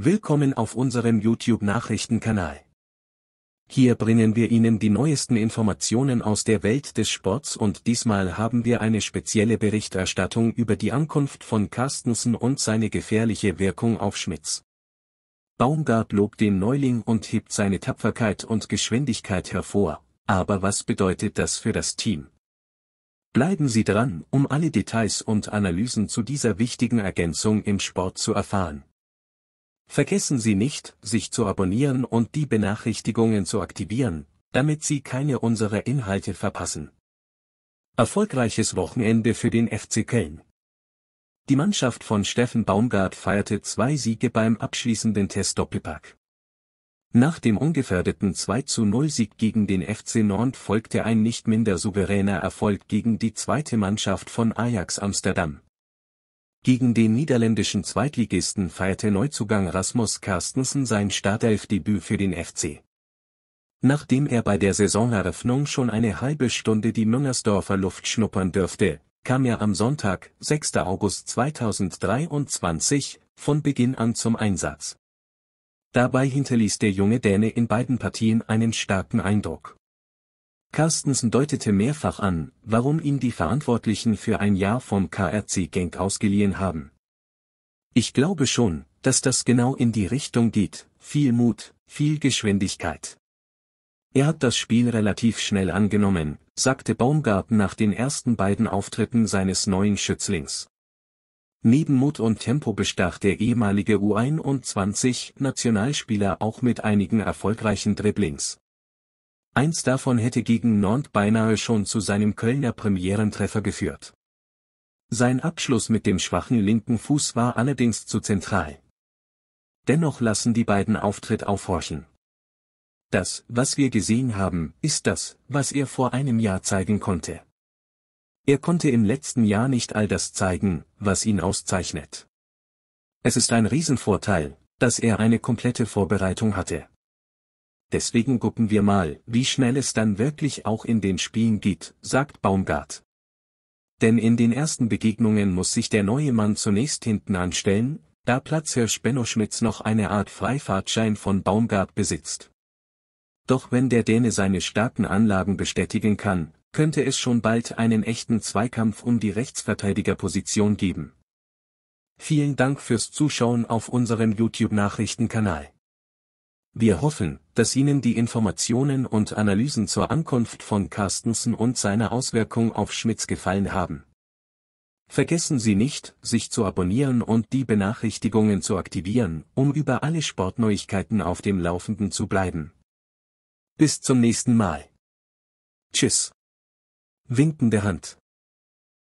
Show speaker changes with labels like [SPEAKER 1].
[SPEAKER 1] Willkommen auf unserem YouTube-Nachrichtenkanal. Hier bringen wir Ihnen die neuesten Informationen aus der Welt des Sports und diesmal haben wir eine spezielle Berichterstattung über die Ankunft von Carstensen und seine gefährliche Wirkung auf Schmitz. Baumgart lobt den Neuling und hebt seine Tapferkeit und Geschwindigkeit hervor, aber was bedeutet das für das Team? Bleiben Sie dran, um alle Details und Analysen zu dieser wichtigen Ergänzung im Sport zu erfahren. Vergessen Sie nicht, sich zu abonnieren und die Benachrichtigungen zu aktivieren, damit Sie keine unserer Inhalte verpassen. Erfolgreiches Wochenende für den FC Köln. Die Mannschaft von Steffen Baumgart feierte zwei Siege beim abschließenden Testdoppelpack. Nach dem ungefährdeten 2 zu 0 Sieg gegen den FC Nord folgte ein nicht minder souveräner Erfolg gegen die zweite Mannschaft von Ajax Amsterdam. Gegen den niederländischen Zweitligisten feierte Neuzugang Rasmus Carstensen sein Startelfdebüt für den FC. Nachdem er bei der Saisoneröffnung schon eine halbe Stunde die Müngersdorfer Luft schnuppern dürfte, kam er am Sonntag, 6. August 2023, von Beginn an zum Einsatz. Dabei hinterließ der junge Däne in beiden Partien einen starken Eindruck Carstensen deutete mehrfach an, warum ihn die Verantwortlichen für ein Jahr vom KRC Genk ausgeliehen haben. Ich glaube schon, dass das genau in die Richtung geht, viel Mut, viel Geschwindigkeit. Er hat das Spiel relativ schnell angenommen, sagte Baumgarten nach den ersten beiden Auftritten seines neuen Schützlings. Neben Mut und Tempo bestach der ehemalige U21-Nationalspieler auch mit einigen erfolgreichen Dribblings. Eins davon hätte gegen Nantes beinahe schon zu seinem Kölner Premierentreffer geführt. Sein Abschluss mit dem schwachen linken Fuß war allerdings zu zentral. Dennoch lassen die beiden Auftritt aufhorchen. Das, was wir gesehen haben, ist das, was er vor einem Jahr zeigen konnte. Er konnte im letzten Jahr nicht all das zeigen, was ihn auszeichnet. Es ist ein Riesenvorteil, dass er eine komplette Vorbereitung hatte deswegen gucken wir mal, wie schnell es dann wirklich auch in den Spielen geht, sagt Baumgart. Denn in den ersten Begegnungen muss sich der neue Mann zunächst hinten anstellen, da Platzhirsch Benno Schmitz noch eine Art Freifahrtschein von Baumgart besitzt. Doch wenn der Däne seine starken Anlagen bestätigen kann, könnte es schon bald einen echten Zweikampf um die Rechtsverteidigerposition geben. Vielen Dank fürs Zuschauen auf unserem YouTube-Nachrichtenkanal. Wir hoffen, dass Ihnen die Informationen und Analysen zur Ankunft von Carstensen und seiner Auswirkung auf Schmitz gefallen haben. Vergessen Sie nicht, sich zu abonnieren und die Benachrichtigungen zu aktivieren, um über alle Sportneuigkeiten auf dem Laufenden zu bleiben. Bis zum nächsten Mal. Tschüss. Winkende Hand.